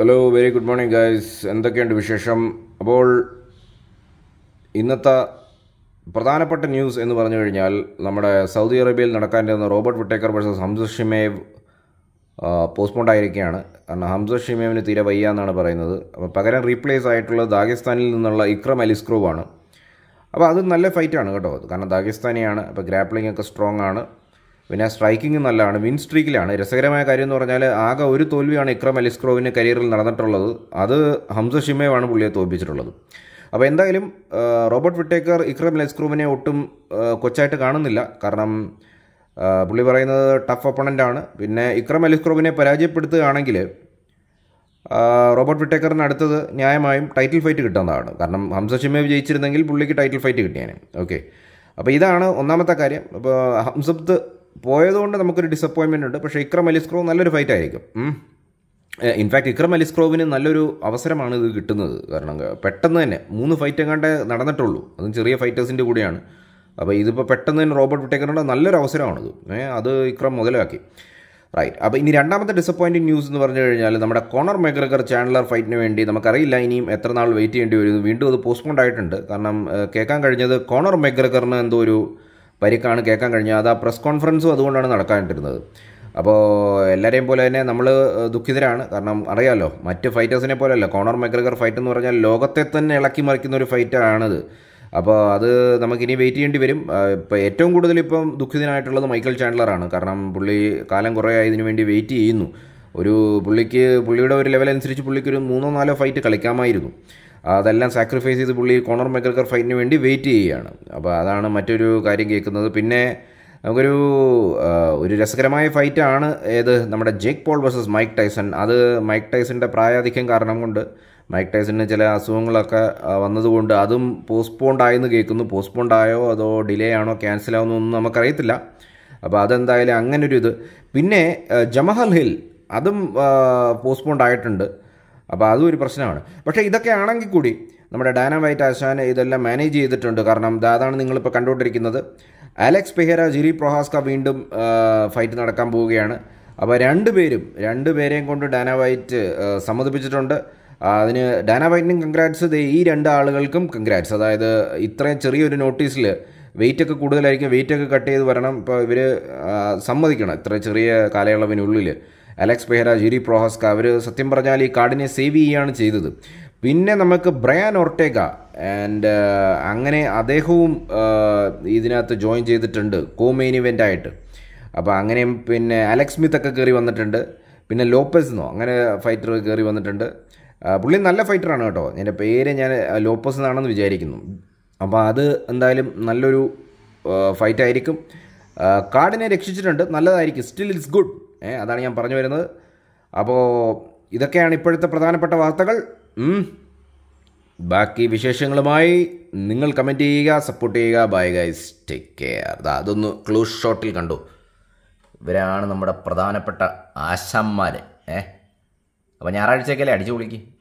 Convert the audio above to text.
hello very good morning guys എന്തൊക്കെയുണ്ട് വിശേഷം അപ്പോൾ ഇന്നത്തെ പ്രധാനപ്പെട്ട ന്യൂസ് എന്ന് പറഞ്ഞു കഴിഞ്ഞാൽ നമ്മുടെ സൗദി അറേബ്യയിൽ നടക്കാനിരുന്ന Robert Whittaker versus Khamzat Chimaev postponed ആയിരിക്കുകയാണ് കാരണം ഹംസ ഷിമേവിന് തീരെ വയ്യ എന്നാണ് പറയുന്നത് അപ്പോൾ പകരം റീപ്ലേസ് ആയിട്ടുള്ള ദാഗിസ്ഥാനിൽ നിന്നുള്ള ഇക്രം അലിസ്ക്രോവ് ആണ് അപ്പോൾ അത് നല്ല ഫൈറ്റാണ് കേട്ടോ കാരണം ദാഗിസ്ഥാനിയാണ് അപ്പോൾ ഗ്രാപ്ലിംഗ് ഒക്കെ സ്ട്രോങ് ആണ് പിന്നെ സ്ട്രൈക്കിംഗ് നല്ലതാണ് വിൻ സ്ട്രീക്കിലാണ് രസകരമായ കാര്യം എന്ന് പറഞ്ഞാൽ ആകെ ഒരു തോൽവിയാണ് ഇക്രം അലിസ്ക്രോവിൻ്റെ കരിയറിൽ നടന്നിട്ടുള്ളത് അത് ഹംസ ഷിമയുമാണ് പുള്ളിയെ തോൽപ്പിച്ചിട്ടുള്ളത് അപ്പോൾ എന്തായാലും റോബർട്ട് വിട്ടേക്കർ ഇക്രം അലിസ്ക്രോവിനെ ഒട്ടും കൊച്ചായിട്ട് കാണുന്നില്ല കാരണം പുള്ളി പറയുന്നത് ടഫ് ഒപ്പണൻ്റാണ് പിന്നെ ഇക്രം അലിസ്ക്രോവിനെ പരാജയപ്പെടുത്തുകയാണെങ്കിൽ റോബർട്ട് വിട്ടേക്കറിന് അടുത്തത് ന്യായമായും ടൈറ്റിൽ ഫൈറ്റ് കിട്ടുന്നതാണ് കാരണം ഹംസ ഷിമയെ ജയിച്ചിരുന്നെങ്കിൽ പുള്ളിക്ക് ടൈറ്റിൽ ഫൈറ്റ് കിട്ടിയാണ് ഓക്കെ അപ്പോൾ ഇതാണ് ഒന്നാമത്തെ കാര്യം അപ്പോൾ ഹംസപ്ത് പോയതുകൊണ്ട് നമുക്കൊരു ഡിസപ്പോയിൻമെൻ്റ് ഉണ്ട് പക്ഷേ ഇക്രം അലിസ്ക്രോ നല്ലൊരു ഫൈറ്റ് ആയിരിക്കും ഇൻഫാക്ട് ഇക്രം അലിസ്ക്രോവിന് നല്ലൊരു അവസരമാണ് ഇത് കിട്ടുന്നത് കാരണം പെട്ടെന്ന് തന്നെ മൂന്ന് ഫൈറ്റ് എങ്ങാണ്ട് നടന്നിട്ടുള്ളൂ അതും ചെറിയ ഫൈറ്റേഴ്സിൻ്റെ കൂടെയാണ് അപ്പോൾ ഇതിപ്പോൾ പെട്ടെന്ന് തന്നെ റോബർട്ട് വിട്ടേക്കറിൻ്റെ നല്ലൊരു അവസരമാണിത് അത് ഇക്രം മുതലാക്കി റൈറ്റ് അപ്പോൾ ഇനി രണ്ടാമത്തെ ഡിസപ്പോയിൻറ്റിങ് ന്യൂസ് എന്ന് പറഞ്ഞു കഴിഞ്ഞാൽ നമ്മുടെ കോണർ മെഗ്രഗർ ചാനലർ ഫൈറ്റിന് വേണ്ടി നമുക്കറിയില്ല ഇനിയും എത്ര നാൾ വെയിറ്റ് ചെയ്യേണ്ടി വരും വീണ്ടും അത് പോസ്റ്റ്പോണ്ട് ആയിട്ടുണ്ട് കാരണം കേൾക്കാൻ കഴിഞ്ഞത് കോണർ മെഗ്രഗറിന് എന്തോ ഒരു പരിക്കാണ് കേൾക്കാൻ കഴിഞ്ഞത് അത് ആ പ്രസ് കോൺഫറൻസും അതുകൊണ്ടാണ് നടക്കാണ്ടിരുന്നത് അപ്പോൾ എല്ലാവരെയും പോലെ തന്നെ നമ്മൾ ദുഃഖിതരാണ് കാരണം അറിയാമല്ലോ മറ്റ് ഫൈറ്റേഴ്സിനെ പോലെയല്ല കോണർ മെഗ്രഗർ ഫൈറ്റ് എന്ന് പറഞ്ഞാൽ ലോകത്തെ തന്നെ ഇളക്കി മറിക്കുന്ന ഒരു ഫൈറ്റാണത് അപ്പോൾ അത് നമുക്കിനി വെയിറ്റ് ചെയ്യേണ്ടി വരും ഇപ്പോൾ ഏറ്റവും കൂടുതൽ ഇപ്പം ദുഃഖിതനായിട്ടുള്ളത് മൈക്കൽ ചാൻഡ്ലറാണ് കാരണം പുള്ളി കാലം കുറേ ആയതിനു വേണ്ടി വെയിറ്റ് ചെയ്യുന്നു ഒരു പുള്ളിക്ക് പുള്ളിയുടെ ഒരു ലെവൽ അനുസരിച്ച് പുള്ളിക്ക് ഒരു മൂന്നോ നാലോ ഫൈറ്റ് കളിക്കാമായിരുന്നു അതെല്ലാം സാക്രിഫൈസ് ചെയ്ത് പുള്ളി കോണർ മെഗർക്കർ ഫൈറ്റിന് വേണ്ടി വെയിറ്റ് ചെയ്യുകയാണ് അപ്പോൾ അതാണ് മറ്റൊരു കാര്യം കേൾക്കുന്നത് പിന്നെ നമുക്കൊരു ഒരു രസകരമായ ഫൈറ്റാണ് ഏത് നമ്മുടെ Jake Paul versus Mike Tyson അത് മൈക്ക് ടൈസൻ്റെ പ്രായാധിക്യം കാരണം കൊണ്ട് മൈക്ക് ടൈസന് ചില അസുഖങ്ങളൊക്കെ വന്നതുകൊണ്ട് അതും പോസ്റ്റ്പോണ്ട് ആയെന്ന് കേൾക്കുന്നു പോസ്റ്റ്പോണ്ടായോ അതോ ഡിലേ ആണോ ക്യാൻസൽ ആവുന്നൊന്നും നമുക്കറിയത്തില്ല അപ്പോൾ അതെന്തായാലും അങ്ങനൊരു ഇത് പിന്നെ ജമഹൽ ഹിൽ അതും പോസ്റ്റ്പോണ്ട് ആയിട്ടുണ്ട് അപ്പോൾ അതും ഒരു പ്രശ്നമാണ് പക്ഷേ ഇതൊക്കെ ആണെങ്കിൽ കൂടി നമ്മുടെ ഡാനവൈറ്റ് ആശാൻ ഇതെല്ലാം മാനേജ് ചെയ്തിട്ടുണ്ട് കാരണം അതാണ് നിങ്ങളിപ്പോൾ കണ്ടുകൊണ്ടിരിക്കുന്നത് അലക്സ് പെഹേര ജിരി പ്രൊഹാസ്ക വീണ്ടും ഫൈറ്റ് നടക്കാൻ പോവുകയാണ് അപ്പോൾ രണ്ടുപേരും രണ്ടുപേരെയും കൊണ്ട് ഡാനവൈറ്റ് സമ്മതിപ്പിച്ചിട്ടുണ്ട് അതിന് ഡാനവൈറ്റിനും കൺഗ്രാറ്റ്സ് ഈ രണ്ട് ആളുകൾക്കും കൺഗ്രാറ്റ്സ് അതായത് ഇത്രയും ചെറിയൊരു നോട്ടീസിൽ വെയിറ്റൊക്കെ കൂടുതലായിരിക്കും വെയിറ്റൊക്കെ കട്ട് ചെയ്ത് വരണം ഇപ്പോൾ ഇവർ സമ്മതിക്കണം ഇത്ര ചെറിയ കാലയളവിനുള്ളിൽ അലക്സ് ബെഹ്റ ജിരി പ്രോഹസ്ക അവർ സത്യം പറഞ്ഞാൽ ഈ കാർഡിനെ സേവ് ചെയ്യുകയാണ് ചെയ്തത് പിന്നെ നമുക്ക് ബ്രയാൻ ഒർട്ടേഗ ആൻഡ് uh, അങ്ങനെ അദ്ദേഹവും uh, ഇതിനകത്ത് ജോയിൻ ചെയ്തിട്ടുണ്ട് കോ മെയിൻ ഇവൻ്റ് ആയിട്ട് അപ്പോൾ അങ്ങനെ പിന്നെ അലക്സ് സ്മിത്ത് ഒക്കെ കയറി വന്നിട്ടുണ്ട് പിന്നെ ലോപ്പസ് എന്നോ അങ്ങനെ ഫൈറ്റർ കയറി വന്നിട്ടുണ്ട് പുള്ളി നല്ല ഫൈറ്ററാണ് കേട്ടോ എൻ്റെ പേര് ഞാൻ ലോപ്പസ് എന്നാണെന്ന് വിചാരിക്കുന്നു അപ്പോൾ അത് എന്തായാലും നല്ലൊരു ഫൈറ്റായിരിക്കും കാർഡിനെ രക്ഷിച്ചിട്ടുണ്ട് നല്ലതായിരിക്കും സ്റ്റിൽ ഇറ്റ്സ് ഗുഡ് അതാണ് ഞാൻ പറഞ്ഞു വരുന്നത് അപ്പോൾ ഇതൊക്കെയാണ് ഇപ്പോഴത്തെ പ്രധാനപ്പെട്ട വാർത്തകൾ ബാക്കി വിശേഷങ്ങളുമായി നിങ്ങൾ കമൻറ്റ് ചെയ്യുക സപ്പോർട്ട് ചെയ്യുക ബൈ ഗൈസ് ടേക്ക് കെയർ അതൊന്ന് ക്ലൂസ് ഷോട്ടിൽ കണ്ടു ഇവരാണ് നമ്മുടെ പ്രധാനപ്പെട്ട ആശാന്മാർ ഏ അപ്പോൾ ഞായറാഴ്ചയൊക്കെ അല്ലേ അടിച്ചു പൊളിക്ക്